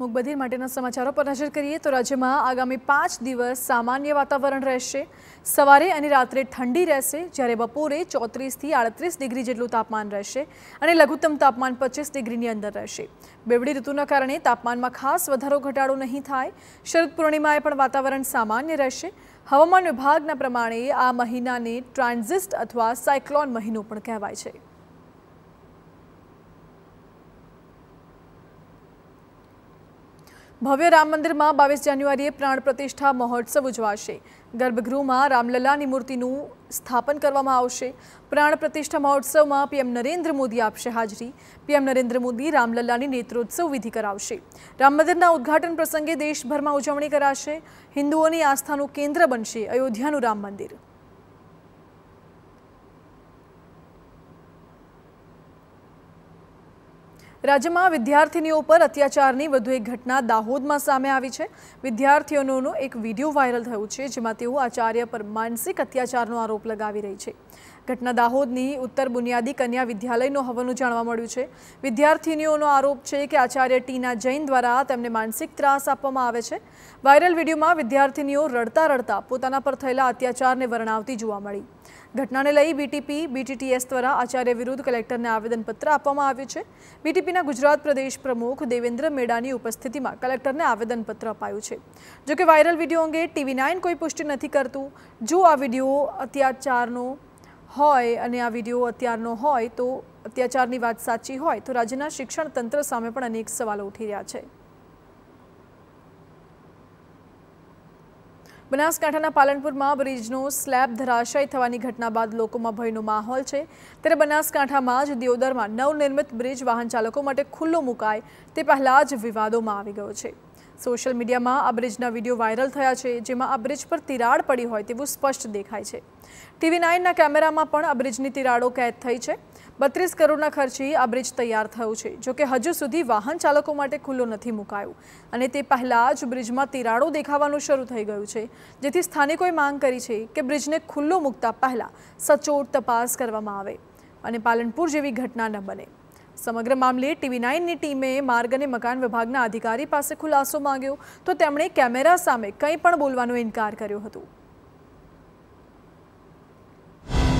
મુખબધિર માટેના સમાચારો પર નજર કરીએ તો રાજ્યમાં આગામી પાંચ દિવસ સામાન્ય વાતાવરણ રહેશે સવારે અને રાત્રે ઠંડી રહેશે જ્યારે બપોરે ચોત્રીસથી આડત્રીસ ડિગ્રી જેટલું તાપમાન રહેશે અને લઘુત્તમ તાપમાન પચીસ ડિગ્રીની અંદર રહેશે બેવડી ઋતુના કારણે તાપમાનમાં ખાસ વધારો ઘટાડો નહીં થાય શરદ પૂર્ણિમાએ પણ વાતાવરણ સામાન્ય રહેશે હવામાન વિભાગના પ્રમાણે આ મહિનાને ટ્રાન્ઝિસ્ટ અથવા સાયક્લોન મહિનો પણ કહેવાય છે ભવ્ય રામ મંદિરમાં બાવીસ જાન્યુઆરીએ પ્રાણ પ્રતિષ્ઠા મહોત્સવ ઉજવાશે ગર્ભગૃહમાં રામલલાની મૂર્તિનું સ્થાપન કરવામાં આવશે પ્રાણ પ્રતિષ્ઠા મહોત્સવમાં પીએમ નરેન્દ્ર મોદી આપશે હાજરી પીએમ નરેન્દ્ર મોદી રામલલાની નેત્રોત્સવ વિધિ કરાવશે રામ મંદિરના ઉદ્ઘાટન પ્રસંગે દેશભરમાં ઉજવણી કરાશે હિન્દુઓની આસ્થાનું કેન્દ્ર બનશે અયોધ્યાનું રામ મંદિર રાજ્યમાં વિદ્યાર્થીનીઓ પર અત્યાચારની વધુ એક ઘટના દાહોદમાં સામે આવી છે વિદ્યાર્થીઓનો એક વિડીયો વાયરલ થયો છે જેમાં તેઓ આચાર્ય પર માનસિક અત્યાચારનો આરોપ લગાવી રહી છે ઘટના દાહોદની ઉત્તર બુનિયાદી કન્યા વિદ્યાલયનો હોવાનું જાણવા મળ્યું છે વિદ્યાર્થીનીઓનો આરોપ છે કે આચાર્ય ટીના જૈન દ્વારા તેમને માનસિક ત્રાસ આપવામાં આવે છે વાયરલ વિડીયોમાં વિદ્યાર્થીનીઓ રડતા રડતા પોતાના પર થયેલા અત્યાચારને વર્ણવતી જોવા મળી ઘટનાને લઈ બીટીપી બીટીટીએસ દ્વારા આચાર્ય વિરુદ્ધ કલેક્ટરને આવેદનપત્ર આપવામાં આવ્યું છે બીટીપીના ગુજરાત પ્રદેશ પ્રમુખ દેવેન્દ્ર મેડાની ઉપસ્થિતિમાં કલેક્ટરને આવેદનપત્ર અપાયું છે જોકે વાયરલ વિડીયો અંગે ટીવી નાઇન કોઈ પુષ્ટિ નથી કરતું જો આ વિડીયો અત્યાચારનો હોય અને આ વિડીયો અત્યારનો હોય તો અત્યાચારની વાત સાચી હોય તો રાજ્યના શિક્ષણ તંત્ર સામે પણ અનેક સવાલો ઉઠી રહ્યા છે બનાસકાંઠાના પાલનપુરમાં બ્રિજનો સ્લેબ ધરાશય થવાની ઘટના બાદ લોકોમાં ભયનો માહોલ છે ત્યારે બનાસકાંઠામાં જ દેવદરમાં નવનિર્મિત બ્રિજ વાહન ચાલકો માટે ખુલ્લો મુકાય તે પહેલાં જ વિવાદોમાં આવી ગયો છે સોશિયલ મીડિયામાં આ બ્રિજના વિડીયો વાયરલ થયા છે જેમાં આ બ્રિજ પર તિરાડ પડી હોય તેવું સ્પષ્ટ દેખાય છે ટીવી નાઇનના કેમેરામાં પણ આ બ્રિજની તિરાડો કેદ થઈ છે બત્રીસ કરોડના ખર્ચે આ બ્રિજ તૈયાર થયું છે જોકે હજુ સુધી વાહન ચાલકો માટે ખુલ્લો નથી મુકાયો અને તે પહેલાં જ બ્રિજમાં તિરાડો દેખાવાનું શરૂ થઈ ગયું છે જેથી સ્થાનિકોએ માંગ કરી છે કે બ્રિજને ખુલ્લો મૂકતા પહેલાં સચોટ તપાસ કરવામાં આવે અને પાલનપુર જેવી ઘટના ન બને સમગ્ર મામલે ટીવી નાઇનની ટીમે માર્ગ અને મકાન વિભાગના અધિકારી પાસે ખુલાસો માંગ્યો તો તેમણે કેમેરા સામે કંઈ પણ બોલવાનો ઇનકાર કર્યો હતો